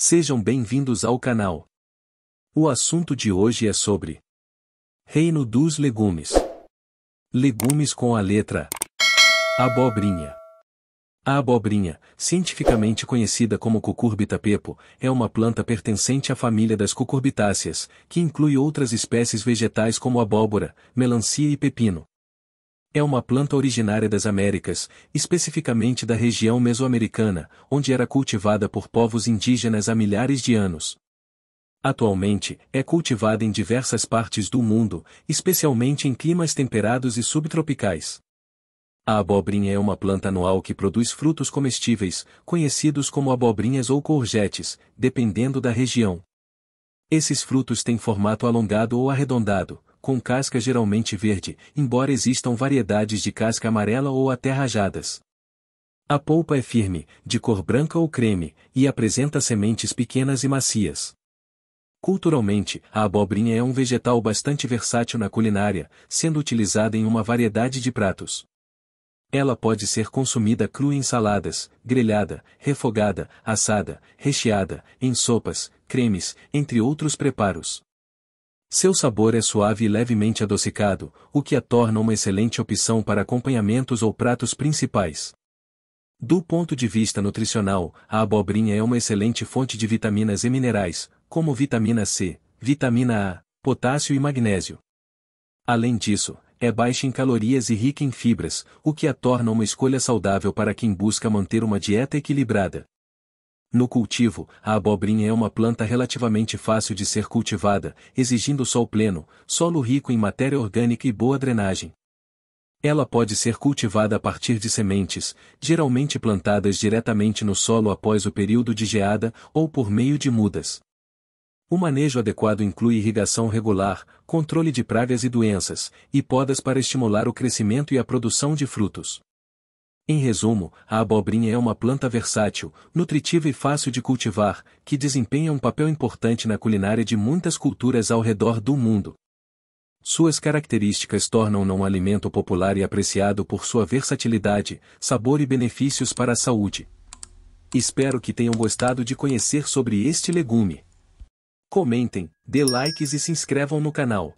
Sejam bem-vindos ao canal. O assunto de hoje é sobre Reino dos legumes. Legumes com a letra Abobrinha. A abobrinha, cientificamente conhecida como cucurbita pepo, é uma planta pertencente à família das cucurbitáceas, que inclui outras espécies vegetais como abóbora, melancia e pepino. É uma planta originária das Américas, especificamente da região mesoamericana, onde era cultivada por povos indígenas há milhares de anos. Atualmente, é cultivada em diversas partes do mundo, especialmente em climas temperados e subtropicais. A abobrinha é uma planta anual que produz frutos comestíveis, conhecidos como abobrinhas ou courgettes, dependendo da região. Esses frutos têm formato alongado ou arredondado, com casca geralmente verde, embora existam variedades de casca amarela ou até rajadas. A polpa é firme, de cor branca ou creme, e apresenta sementes pequenas e macias. Culturalmente, a abobrinha é um vegetal bastante versátil na culinária, sendo utilizada em uma variedade de pratos. Ela pode ser consumida crua em saladas, grelhada, refogada, assada, recheada, em sopas, cremes, entre outros preparos. Seu sabor é suave e levemente adocicado, o que a torna uma excelente opção para acompanhamentos ou pratos principais. Do ponto de vista nutricional, a abobrinha é uma excelente fonte de vitaminas e minerais, como vitamina C, vitamina A, potássio e magnésio. Além disso, é baixa em calorias e rica em fibras, o que a torna uma escolha saudável para quem busca manter uma dieta equilibrada. No cultivo, a abobrinha é uma planta relativamente fácil de ser cultivada, exigindo sol pleno, solo rico em matéria orgânica e boa drenagem. Ela pode ser cultivada a partir de sementes, geralmente plantadas diretamente no solo após o período de geada ou por meio de mudas. O manejo adequado inclui irrigação regular, controle de pragas e doenças, e podas para estimular o crescimento e a produção de frutos. Em resumo, a abobrinha é uma planta versátil, nutritiva e fácil de cultivar, que desempenha um papel importante na culinária de muitas culturas ao redor do mundo. Suas características tornam na um alimento popular e apreciado por sua versatilidade, sabor e benefícios para a saúde. Espero que tenham gostado de conhecer sobre este legume. Comentem, dê likes e se inscrevam no canal.